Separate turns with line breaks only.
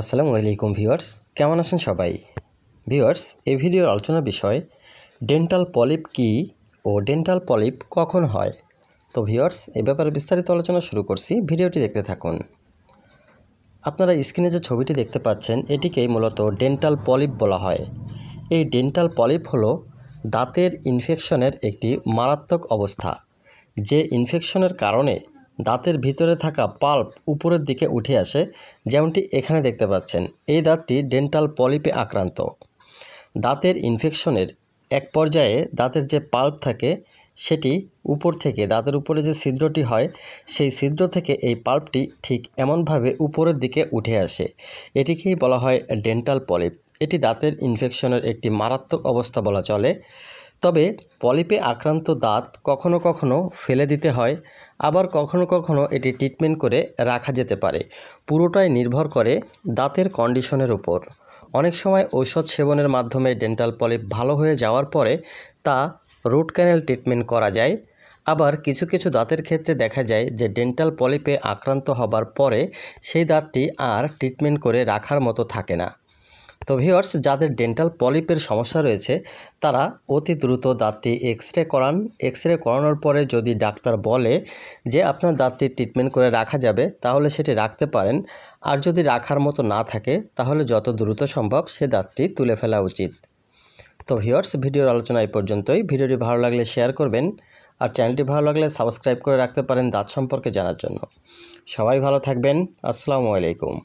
আসসালামু আলাইকুম ভিউয়ার্স কেমন আছেন সবাই ভিউয়ার্স এই ভিডিওর আলোচনা বিষয় ডেন্টাল পলিপ কি ও ডেন্টাল পলিপ কখন হয় তো ভিউয়ার্স এ ব্যাপারে বিস্তারিত আলোচনা শুরু করছি ভিডিওটি দেখতে থাকুন আপনারা স্ক্রিনে যে ছবিটি দেখতে পাচ্ছেন এটিকেই মূলত ডেন্টাল পলিপ বলা হয় এই ডেন্টাল পলিপ হলো দাঁতের ইনফেকশনের একটি মারাত্মক অবস্থা যে ইনফেকশনের কারণে দাঁতের ভিতরে থাকা পাল্প উপরের দিকে উঠে আসে যেমনটি এখানে দেখতে পাচ্ছেন এই দাঁতটি ডেন্টাল পলিপে আক্রান্ত দাঁতের ইনফেকশনের এক পর্যায়ে দাঁতের যে পাল্প থাকে সেটি উপর থেকে দাঁতের উপরে যে ছিদ্রটি হয় সেই ছিদ্র থেকে এই পাল্পটি ঠিক এমনভাবে উপরের দিকে উঠে আসে এটিকেই বলা হয় ডেন্টাল পলিপ এটি দাঁতের ইনফেকশনের একটি মারাত্মক অবস্থা বলা চলে তবে পলিপে আক্রান্ত দাঁত কখনো কখনো ফেলে দিতে হয় আবার কখনো কখনো এটি ট্রিটমেন্ট করে রাখা যেতে পারে পুরোটাই নির্ভর করে দাঁতের কন্ডিশনের উপর অনেক সময় ঔষধ সেবনের মাধ্যমে ডেন্টাল পলিপ ভালো হয়ে যাওয়ার পরে তা রুট ক্যানেল ট্রিটমেন্ট করা যায় আবার কিছু কিছু দাঁতের ক্ষেত্রে দেখা যায় যে ডেন্টাল পলিপে আক্রান্ত হবার পরে সেই দাঁতটি আর ট্রিটমেন্ট করে রাখার মতো থাকে না তো ভিওর্স যাদের ডেন্টাল পলিপের সমস্যা রয়েছে তারা অতি দ্রুত দাঁতটি এক্স রে করান এক্স রে করানোর পরে যদি ডাক্তার বলে যে আপনার দাঁতটি ট্রিটমেন্ট করে রাখা যাবে তাহলে সেটি রাখতে পারেন আর যদি রাখার মতো না থাকে তাহলে যত দ্রুত সম্ভব সে দাঁতটি তুলে ফেলা উচিত তো ভিওর্স ভিডিওর আলোচনা এই পর্যন্তই ভিডিওটি ভালো লাগলে শেয়ার করবেন আর চ্যানেলটি ভালো লাগলে সাবস্ক্রাইব করে রাখতে পারেন দাঁত সম্পর্কে জানার জন্য সবাই ভালো থাকবেন আসসালামু আলাইকুম